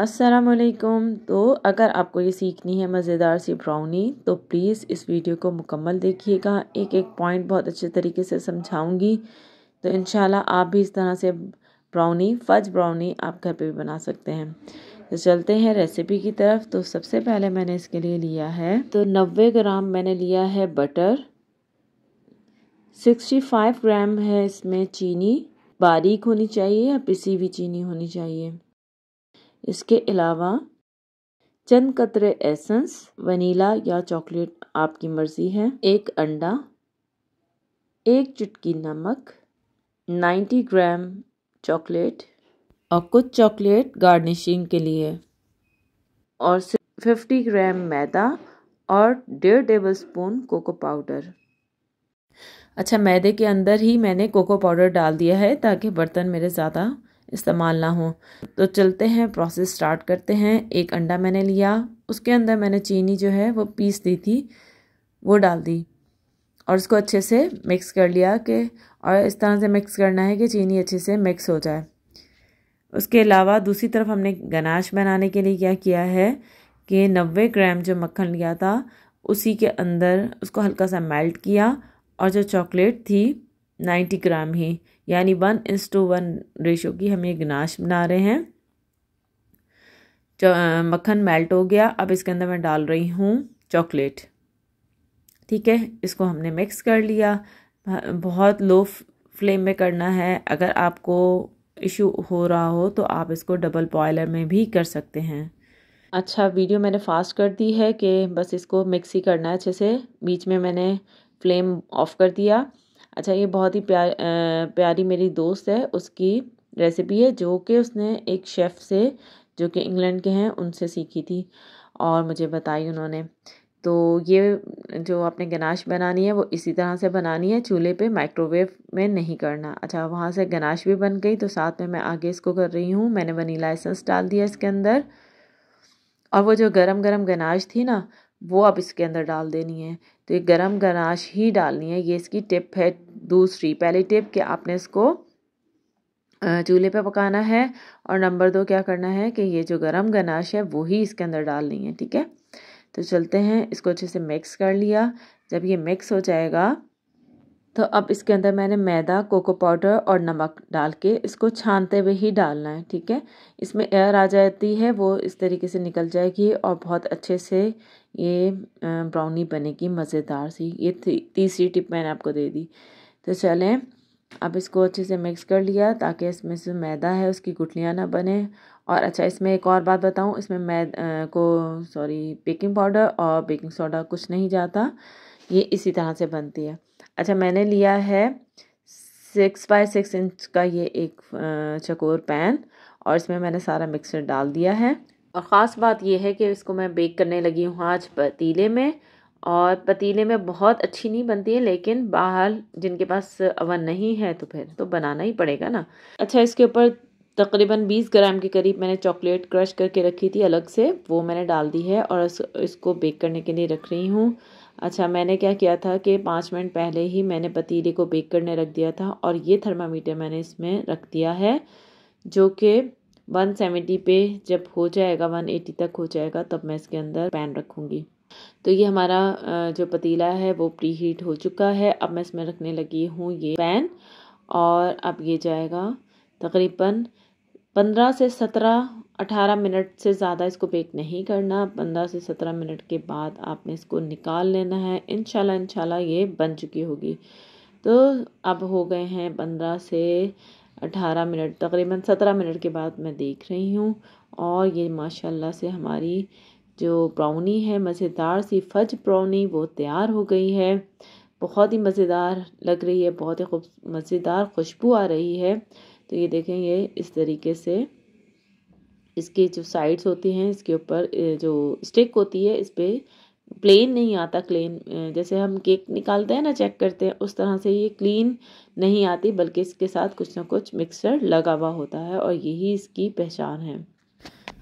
असलकुम तो अगर आपको ये सीखनी है मज़ेदार सी ब्राउनी तो प्लीज़ इस वीडियो को मुकम्मल देखिएगा एक एक पॉइंट बहुत अच्छे तरीके से समझाऊंगी तो इन आप भी इस तरह से ब्राउनी फज ब्राउनी आप घर पे भी बना सकते हैं तो चलते हैं रेसिपी की तरफ तो सबसे पहले मैंने इसके लिए लिया है तो नबे ग्राम मैंने लिया है बटर सिक्सटी फाइव ग्राम है इसमें चीनी बारीक होनी चाहिए या पिसी हुई चीनी होनी चाहिए इसके अलावा चंद कतरे एसेंस वनीला या चॉकलेट आपकी मर्ज़ी है एक अंडा एक चुटकी नमक 90 ग्राम चॉकलेट और कुछ चॉकलेट गार्निशिंग के लिए और 50 ग्राम मैदा और डेढ़ टेबल स्पून कोको पाउडर अच्छा मैदे के अंदर ही मैंने कोको पाउडर डाल दिया है ताकि बर्तन मेरे ज़्यादा इस्तेमाल ना हो तो चलते हैं प्रोसेस स्टार्ट करते हैं एक अंडा मैंने लिया उसके अंदर मैंने चीनी जो है वो पीस दी थी वो डाल दी और उसको अच्छे से मिक्स कर लिया कि और इस तरह से मिक्स करना है कि चीनी अच्छे से मिक्स हो जाए उसके अलावा दूसरी तरफ हमने गनाश बनाने के लिए क्या किया है कि नब्बे ग्राम जो मक्खन लिया था उसी के अंदर उसको हल्का सा मेल्ट किया और जो चॉकलेट थी नाइन्टी ग्राम ही यानी वन इंस टू वन रेशो की हम ये गनाश बना रहे हैं मक्खन मेल्ट हो गया अब इसके अंदर मैं डाल रही हूँ चॉकलेट ठीक है इसको हमने मिक्स कर लिया बहुत लो फ्लेम में करना है अगर आपको इशू हो रहा हो तो आप इसको डबल बॉयलर में भी कर सकते हैं अच्छा वीडियो मैंने फास्ट कर दी है कि बस इसको मिक्स ही करना है अच्छे से बीच में मैंने फ्लेम ऑफ कर दिया अच्छा ये बहुत ही प्यार प्यारी मेरी दोस्त है उसकी रेसिपी है जो कि उसने एक शेफ़ से जो कि इंग्लैंड के हैं उनसे सीखी थी और मुझे बताई उन्होंने तो ये जो आपने गनाश बनानी है वो इसी तरह से बनानी है चूल्हे पे माइक्रोवेव में नहीं करना अच्छा वहाँ से गनाश भी बन गई तो साथ में मैं आगे इसको कर रही हूँ मैंने वनीला एसेंस डाल दिया इसके अंदर और वो जो गरम गरम गनाश थी ना वो आप इसके अंदर डाल देनी है तो ये गरम गनाश ही डालनी है ये इसकी टिप है दूसरी पहली टिप कि आपने इसको चूल्हे पे पकाना है और नंबर दो क्या करना है कि ये जो गरम गनाश है वो ही इसके अंदर डालनी है ठीक है तो चलते हैं इसको अच्छे से मिक्स कर लिया जब ये मिक्स हो जाएगा तो अब इसके अंदर मैंने मैदा कोको पाउडर और नमक डाल के इसको छानते हुए ही डालना है ठीक है इसमें एयर आ जाती है वो इस तरीके से निकल जाएगी और बहुत अच्छे से ये ब्राउनी बनेगी मज़ेदार सी ये तीसरी टिप मैंने आपको दे दी तो चलें अब इसको अच्छे से मिक्स कर लिया ताकि इसमें से मैदा है उसकी गुठलियाँ ना बने और अच्छा इसमें एक और बात बताऊँ इसमें मैद को सॉरी बेकिंग पाउडर और बेकिंग सोडा कुछ नहीं जाता ये इसी तरह से बनती है अच्छा मैंने लिया है सिक्स बाय सिक्स इंच का ये एक चकोर पैन और इसमें मैंने सारा मिक्सर डाल दिया है और ख़ास बात यह है कि इसको मैं बेक करने लगी हूँ आज पतीले में और पतीले में बहुत अच्छी नहीं बनती है लेकिन बाहर जिनके पास अवन नहीं है तो फिर तो बनाना ही पड़ेगा ना अच्छा इसके ऊपर तकरीबन 20 ग्राम के करीब मैंने चॉकलेट क्रश करके रखी थी अलग से वो मैंने डाल दी है और इसको बेक करने के लिए रख रही हूँ अच्छा मैंने क्या किया था कि पाँच मिनट पहले ही मैंने पतीले को बेक करने रख दिया था और ये थर्मामीटर मैंने इसमें रख दिया है जो कि वन सेवेंटी पे जब हो जाएगा वन एटी तक हो जाएगा तब मैं इसके अंदर पैन रखूँगी तो ये हमारा जो पतीला है वो प्री हीट हो चुका है अब मैं इसमें रखने लगी हूँ ये पैन और अब ये जाएगा तकरीबन पंद्रह से सत्रह अठारह मिनट से ज़्यादा इसको बेक नहीं करना पंद्रह से सत्रह मिनट के बाद आपने इसको निकाल लेना है इन शाला ये बन चुकी होगी तो अब हो गए हैं पंद्रह से अठारह मिनट तकरीबन सत्रह मिनट के बाद मैं देख रही हूँ और ये माशाल्लाह से हमारी जो ब्राउनी है मज़ेदार सी फज ब्राउनी वो तैयार हो गई है बहुत ही मज़ेदार लग रही है बहुत ही खूब मज़ेदार खुशबू आ रही है तो ये देखें ये इस तरीके से इसके जो साइड्स होती हैं इसके ऊपर जो स्टिक होती है इस पर प्लेन नहीं आता क्लेन जैसे हम केक निकालते हैं ना चेक करते हैं उस तरह से ये क्लीन नहीं आती बल्कि इसके साथ कुछ ना कुछ मिक्सचर लगा हुआ होता है और यही इसकी पहचान है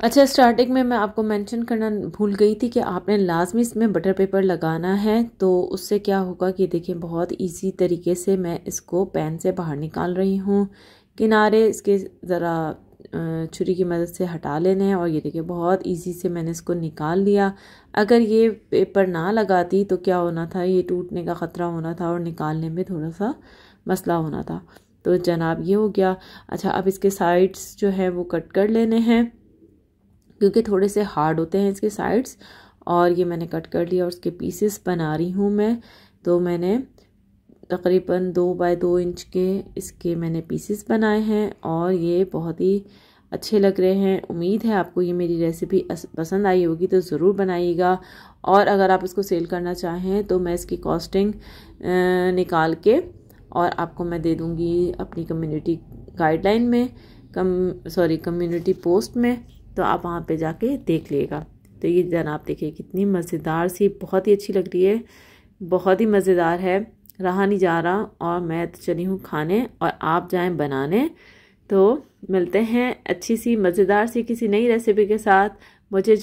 अच्छा स्टार्टिंग में मैं आपको मेंशन करना भूल गई थी कि आपने लाजमी इसमें बटर पेपर लगाना है तो उससे क्या होगा कि देखिए बहुत इजी तरीके से मैं इसको पैन से बाहर निकाल रही हूँ किनारे इसके ज़रा छुरी की मदद से हटा लेने हैं और ये देखिए बहुत इजी से मैंने इसको निकाल लिया अगर ये पेपर ना लगाती तो क्या होना था ये टूटने का ख़तरा होना था और निकालने में थोड़ा सा मसला होना था तो जनाब ये हो गया अच्छा अब इसके साइड्स जो है वो कट कर लेने हैं क्योंकि थोड़े से हार्ड होते हैं इसके साइड्स और ये मैंने कट कर लिया और उसके पीसेस बना रही हूँ मैं तो मैंने तकरीबन दो बाय दो इंच के इसके मैंने पीसेस बनाए हैं और ये बहुत ही अच्छे लग रहे हैं उम्मीद है आपको ये मेरी रेसिपी पसंद आई होगी तो ज़रूर बनाइएगा और अगर आप इसको सेल करना चाहें तो मैं इसकी कॉस्टिंग निकाल के और आपको मैं दे दूँगी अपनी कम्युनिटी गाइडलाइन में कम सॉरी कम्युनिटी पोस्ट में तो आप वहाँ पे जाके देख लिएगा तो ये जनाब देखिए कितनी मज़ेदार सी बहुत ही अच्छी लग रही है बहुत ही मज़ेदार है रहा नहीं जा रहा और मैं तो चली हूँ खाने और आप जाएं बनाने तो मिलते हैं अच्छी सी मज़ेदार सी किसी नई रेसिपी के साथ मुझे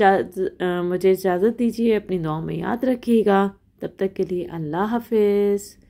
मुझे इजाज़त दीजिए अपनी दुआ में याद रखिएगा तब तक के लिए अल्लाह हाफिज़